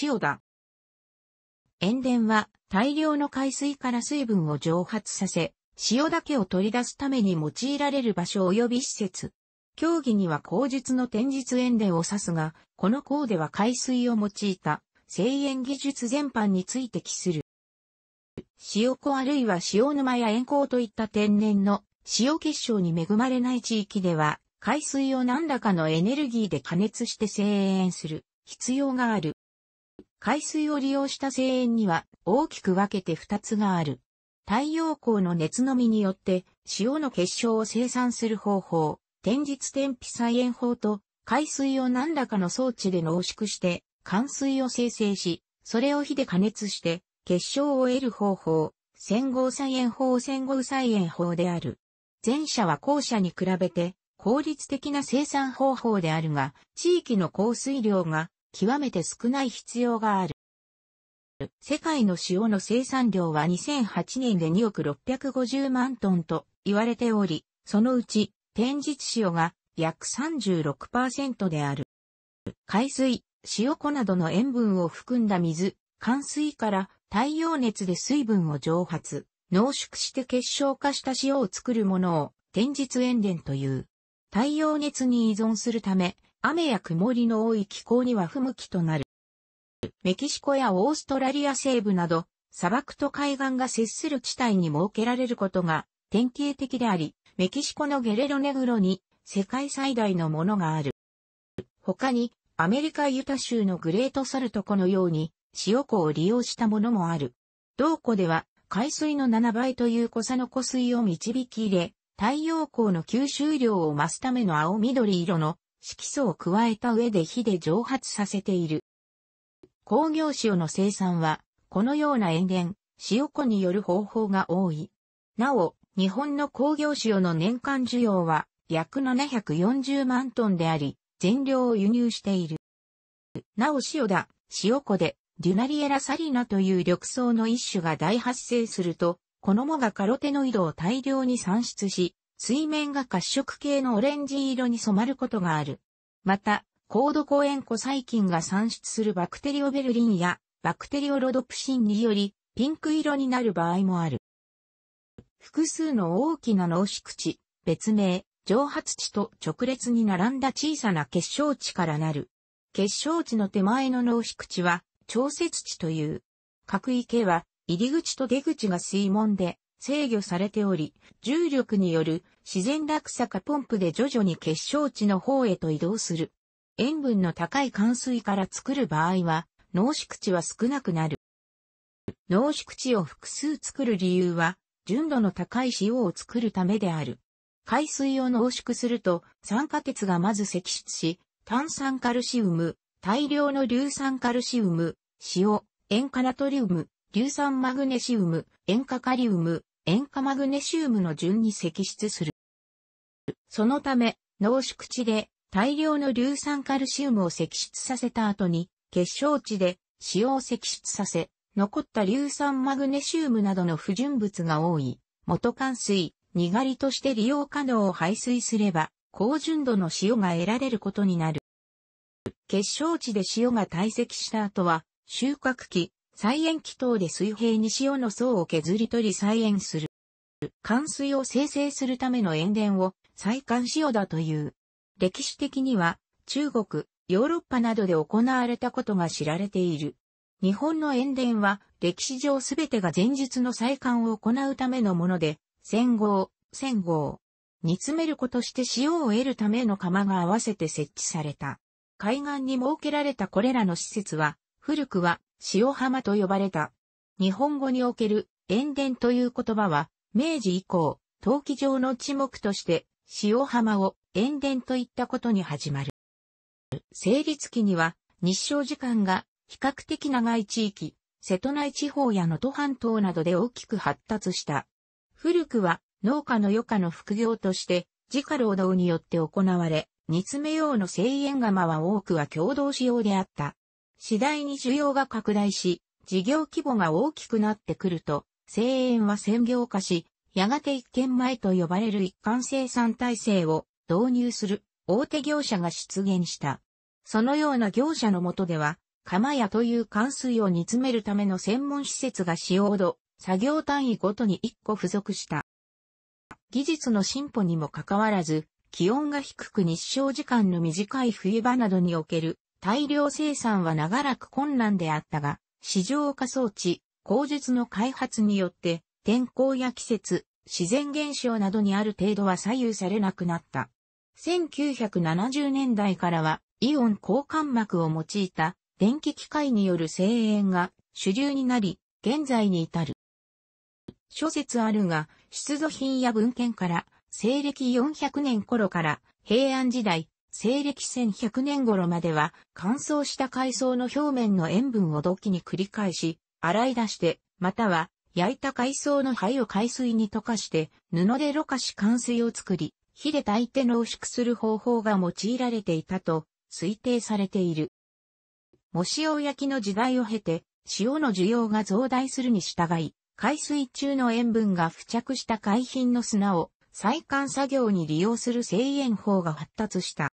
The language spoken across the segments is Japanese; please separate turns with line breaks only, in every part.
塩だ。塩田は大量の海水から水分を蒸発させ、塩だけを取り出すために用いられる場所及び施設。競技には口述の天日塩田を指すが、この項では海水を用いた生塩技術全般について記する。塩湖あるいは塩沼や塩湖といった天然の塩結晶に恵まれない地域では、海水を何らかのエネルギーで加熱して生塩する必要がある。海水を利用した製塩には大きく分けて二つがある。太陽光の熱のみによって塩の結晶を生産する方法、天日天日再塩法と海水を何らかの装置で濃縮して乾水を生成し、それを火で加熱して結晶を得る方法、戦後再塩法戦後再塩法である。前者は後者に比べて効率的な生産方法であるが、地域の降水量が極めて少ない必要がある。世界の塩の生産量は2008年で2億650万トンと言われており、そのうち天日塩が約36%である。海水、塩粉などの塩分を含んだ水、寒水から太陽熱で水分を蒸発、濃縮して結晶化した塩を作るものを天日塩田という。太陽熱に依存するため、雨や曇りの多い気候には不向きとなる。メキシコやオーストラリア西部など、砂漠と海岸が接する地帯に設けられることが典型的であり、メキシコのゲレロネグロに世界最大のものがある。他に、アメリカユタ州のグレートサルト湖のように、塩湖を利用したものもある。同湖では、海水の7倍という小さの湖水を導き入れ、太陽光の吸収量を増すための青緑色の色素を加えた上で火で蒸発させている。工業塩の生産は、このような塩田、塩湖による方法が多い。なお、日本の工業塩の年間需要は約740万トンであり、全量を輸入している。なお塩だ、塩湖で、デュナリエラサリナという緑藻の一種が大発生すると、この藻がカロテノイドを大量に産出し、水面が褐色系のオレンジ色に染まることがある。また、高度抗塩湖細菌が産出するバクテリオベルリンやバクテリオロドプシンによりピンク色になる場合もある。複数の大きな濃縮地、別名、蒸発地と直列に並んだ小さな結晶地からなる。結晶地の手前の濃縮地は調節地という。各池は入り口と出口が水門で、制御されており、重力による自然落差かポンプで徐々に結晶地の方へと移動する。塩分の高い乾水から作る場合は、濃縮値は少なくなる。濃縮値を複数作る理由は、純度の高い塩を作るためである。海水を濃縮すると、酸化鉄がまず析出し、炭酸カルシウム、大量の硫酸カルシウム、塩、塩化ナトリウム、硫酸マグネシウム、塩化カリウム、塩化マグネシウムの順に析出する。そのため、濃縮地で大量の硫酸カルシウムを析出させた後に、結晶地で塩を析出させ、残った硫酸マグネシウムなどの不純物が多い、元乾水、にがりとして利用可能を排水すれば、高純度の塩が得られることになる。結晶地で塩が堆積した後は、収穫期、再延気等で水平に塩の層を削り取り再園する。寒水を生成するための塩田を再管塩だという。歴史的には中国、ヨーロッパなどで行われたことが知られている。日本の塩田は歴史上すべてが前述の再管を行うためのもので、戦後、戦後、煮詰めることして塩を得るための釜が合わせて設置された。海岸に設けられたこれらの施設は、古くは塩浜と呼ばれた。日本語における塩田という言葉は、明治以降、陶器上の地目として、塩浜を塩田といったことに始まる。成立期には、日照時間が比較的長い地域、瀬戸内地方や能登半島などで大きく発達した。古くは農家の余暇の副業として、自家労働によって行われ、煮詰め用の製塩釜は多くは共同使用であった。次第に需要が拡大し、事業規模が大きくなってくると、生園は専業化し、やがて一軒前と呼ばれる一貫生産体制を導入する大手業者が出現した。そのような業者のもとでは、釜屋という関水を煮詰めるための専門施設が使用度、作業単位ごとに1個付属した。技術の進歩にもかかわらず、気温が低く日照時間の短い冬場などにおける大量生産は長らく困難であったが、市場化装置、口述の開発によって、天候や季節、自然現象などにある程度は左右されなくなった。1970年代からは、イオン交換膜を用いた電気機械による声援が主流になり、現在に至る。諸説あるが、出土品や文献から、西暦400年頃から平安時代、西暦1100年頃までは乾燥した海藻の表面の塩分を土器に繰り返し、洗い出して、または焼いた海藻の灰を海水に溶かして布でろ過し乾水を作り、火で炊いて濃縮する方法が用いられていたと推定されている。藻塩焼きの時代を経て、塩の需要が増大するに従い、海水中の塩分が付着した海浜の砂を再管作業に利用する製塩法が発達した。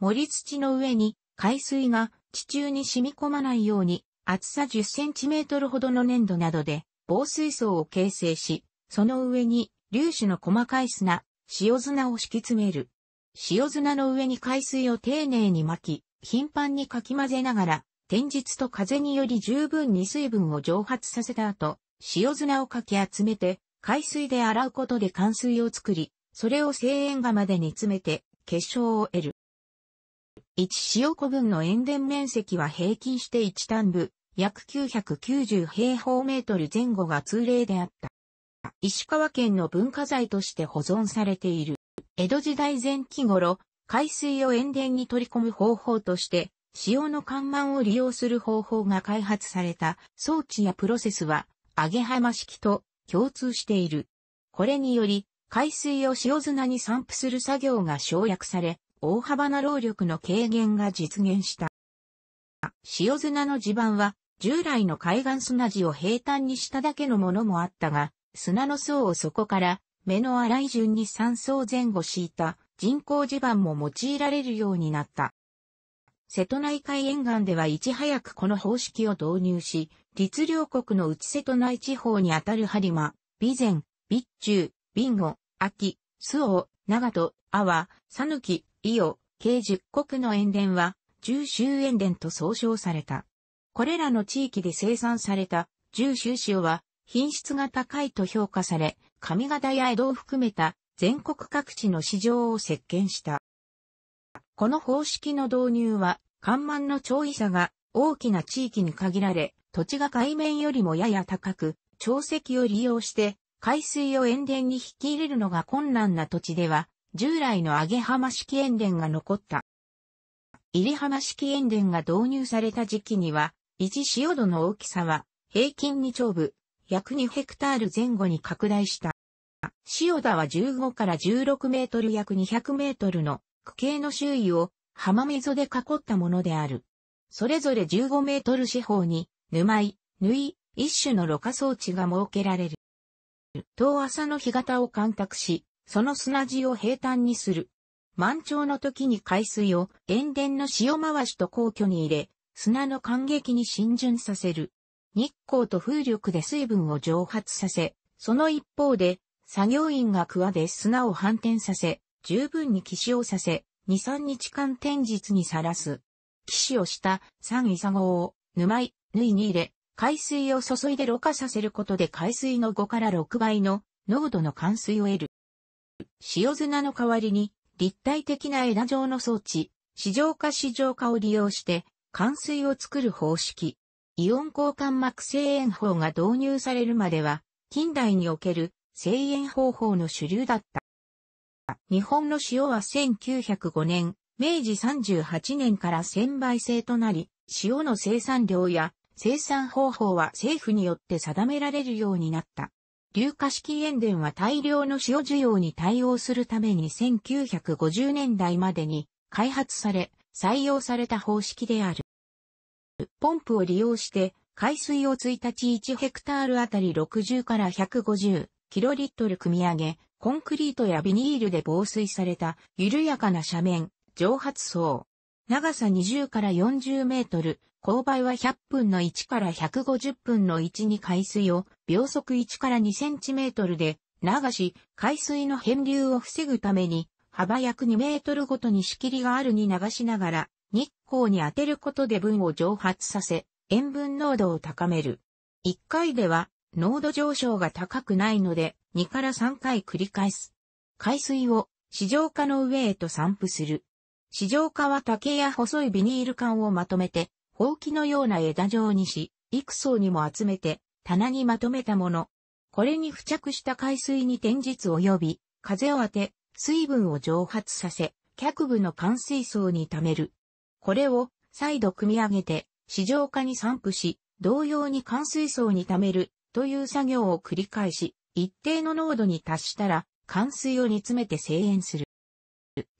森土の上に海水が地中に染み込まないように厚さ10センチメートルほどの粘土などで防水層を形成し、その上に粒子の細かい砂、塩砂を敷き詰める。塩砂の上に海水を丁寧に巻き、頻繁にかき混ぜながら、天日と風により十分に水分を蒸発させた後、塩砂をかき集めて、海水で洗うことで乾水を作り、それを生塩釜まで煮詰めて、結晶を得る。1塩古分の塩田面積は平均して1単部、約990平方メートル前後が通例であった。石川県の文化財として保存されている。江戸時代前期頃、海水を塩田に取り込む方法として、塩の干満を利用する方法が開発された装置やプロセスは、揚げ浜式と共通している。これにより、海水を塩砂に散布する作業が省略され、大幅な労力の軽減が実現した。塩砂の地盤は、従来の海岸砂地を平坦にしただけのものもあったが、砂の層を底から、目の粗い順に3層前後敷いた人工地盤も用いられるようになった。瀬戸内海沿岸ではいち早くこの方式を導入し、立領国の内瀬戸内地方にあたる播磨、備前、備中、備後、秋、周防、長門、阿波、讃岐、伊予、計十国の塩田は、重州塩田と総称された。これらの地域で生産された重州塩は品質が高いと評価され、上方や江戸を含めた全国各地の市場を席巻した。この方式の導入は、干満の潮位差が大きな地域に限られ、土地が海面よりもやや高く、潮石を利用して、海水を塩田に引き入れるのが困難な土地では、従来の揚げ浜式塩田が残った。入浜式塩田が導入された時期には、1潮塩度の大きさは、平均2丁部、約2ヘクタール前後に拡大した。塩田は15から16メートル約200メートルの区形の周囲を浜溝で囲ったものである。それぞれ15メートル四方に、沼井、縫い、一種のろ過装置が設けられる。遠浅の干潟を干拓し、その砂地を平坦にする。満潮の時に海水を塩田の潮回しと皇居に入れ、砂の感激に浸潤させる。日光と風力で水分を蒸発させ、その一方で、作業員が桑で砂を反転させ、十分に起死をさせ、2、3日間天日にさらす。起死をした三イサゴを沼い、縫いに入れ、海水を注いでろ過させることで海水の5から6倍の濃度の乾水を得る。塩砂の代わりに、立体的な枝状の装置、市場化市場化を利用して、冠水を作る方式。イオン交換膜製塩法が導入されるまでは、近代における製塩方法の主流だった。日本の塩は1905年、明治38年から専倍制となり、塩の生産量や生産方法は政府によって定められるようになった。硫化式塩田は大量の塩需要に対応するために1950年代までに開発され、採用された方式である。ポンプを利用して、海水を1日1ヘクタールあたり60から150キロリットル組み上げ、コンクリートやビニールで防水された緩やかな斜面、蒸発層。長さ20から40メートル、勾配は100分の1から150分の1に海水を秒速1から2センチメートルで流し、海水の変流を防ぐために、幅約2メートルごとに仕切りがあるに流しながら、日光に当てることで分を蒸発させ、塩分濃度を高める。1回では、濃度上昇が高くないので、2から3回繰り返す。海水を市場化の上へと散布する。市場化は竹や細いビニール管をまとめてほうきのような枝状にし、幾層にも集めて、棚にまとめたもの。これに付着した海水に天日及び、風を当て、水分を蒸発させ、脚部の乾水槽に溜める。これを、再度組み上げて、市場化に散布し、同様に乾水槽に溜める、という作業を繰り返し、一定の濃度に達したら、乾水を煮詰めて製塩する。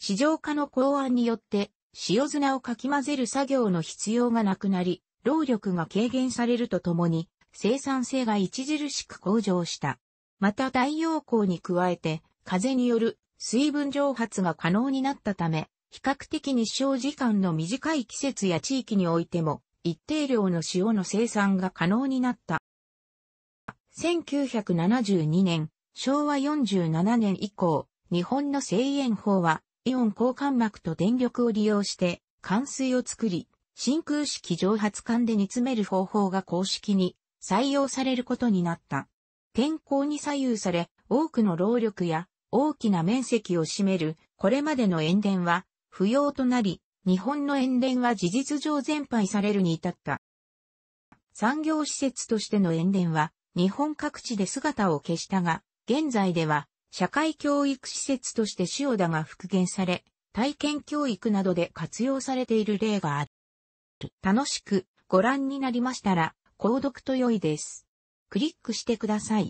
市場化の考案によって、塩砂をかき混ぜる作業の必要がなくなり、労力が軽減されるとともに、生産性が著しく向上した。また太陽光に加えて、風による水分蒸発が可能になったため、比較的日照時間の短い季節や地域においても、一定量の塩の生産が可能になった。1972年、昭和47年以降、日本の製塩法はイオン交換膜と電力を利用して冠水を作り、真空式蒸発管で煮詰める方法が公式に採用されることになった。天候に左右され、多くの労力や大きな面積を占めるこれまでの塩田は不要となり、日本の塩田は事実上全廃されるに至った。産業施設としての塩田は日本各地で姿を消したが、現在では社会教育施設として塩田が復元され、体験教育などで活用されている例がある。楽しくご覧になりましたら、購読と良いです。クリックしてください。